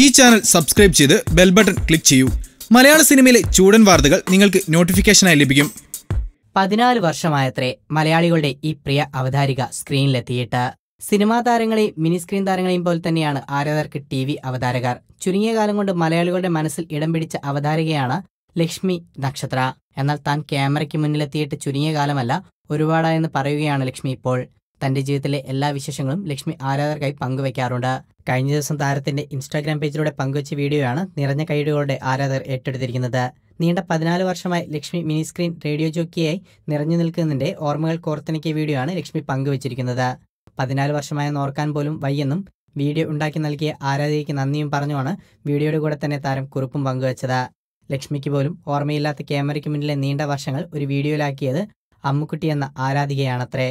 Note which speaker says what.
Speaker 1: ഈ channel subscribe ചെയ്ത് bell button click ചെയ്യൂ മലയാള സിനിമയിലെ ചൂടൻ വാർത്തകൾ നിങ്ങൾക്ക് നോട്ടിഫിക്കേഷനായി ലഭിക്കും
Speaker 2: പതിനാല് വർഷമായത്രേ മലയാളികളുടെ ഈ പ്രിയ അവതാരിക സ്ക്രീനിലെത്തിയിട്ട് സിനിമാ താരങ്ങളെയും മിനി സ്ക്രീൻ താരങ്ങളെയും പോലെ തന്നെയാണ് ആരാധകർക്ക് ടി വി അവതാരകർ ചുരുങ്ങിയ കാലം കൊണ്ട് മലയാളികളുടെ മനസ്സിൽ ഇടം പിടിച്ച അവതാരകയാണ് ലക്ഷ്മി നക്ഷത്ര എന്നാൽ താൻ ക്യാമറയ്ക്ക് മുന്നിലെത്തിയിട്ട് ചുരുങ്ങിയ കാലമല്ല ഒരുപാടായെന്ന് പറയുകയാണ് ലക്ഷ്മി ഇപ്പോൾ തന്റെ ജീവിതത്തിലെ എല്ലാ വിശേഷങ്ങളും ലക്ഷ്മി ആരാധകർക്കായി പങ്കുവയ്ക്കാറുണ്ട് കഴിഞ്ഞ ദിവസം താരത്തിന്റെ ഇൻസ്റ്റാഗ്രാം പേജിലൂടെ പങ്കുവച്ച വീഡിയോയാണ് നിറഞ്ഞ കൈഡുകളുടെ ആരാധകർ ഏറ്റെടുത്തിരിക്കുന്നത് നീണ്ട പതിനാല് വർഷമായി ലക്ഷ്മി മിനി സ്ക്രീൻ റേഡിയോ ജോക്കിയായി നിറഞ്ഞു നിൽക്കുന്നതിന്റെ ഓർമ്മകൾ കോർത്തിണക്കിയ വീഡിയോ ആണ് ലക്ഷ്മി പങ്കുവച്ചിരിക്കുന്നത് പതിനാല് വർഷമായെന്ന് ഓർക്കാൻ പോലും വയ്യെന്നും വീഡിയോ ഉണ്ടാക്കി നൽകിയ ആരാധകയ്ക്ക് നന്ദിയും പറഞ്ഞുമാണ് വീഡിയോയുടെ കൂടെ തന്നെ താരം കുറിപ്പും പങ്കുവച്ചത് ലക്ഷ്മിക്ക് പോലും ഓർമ്മയില്ലാത്ത ക്യാമറയ്ക്ക് മുന്നിലെ നീണ്ട വർഷങ്ങൾ ഒരു വീഡിയോയിലാക്കിയത് അമ്മുക്കുട്ടി എന്ന ആരാധികയാണത്രേ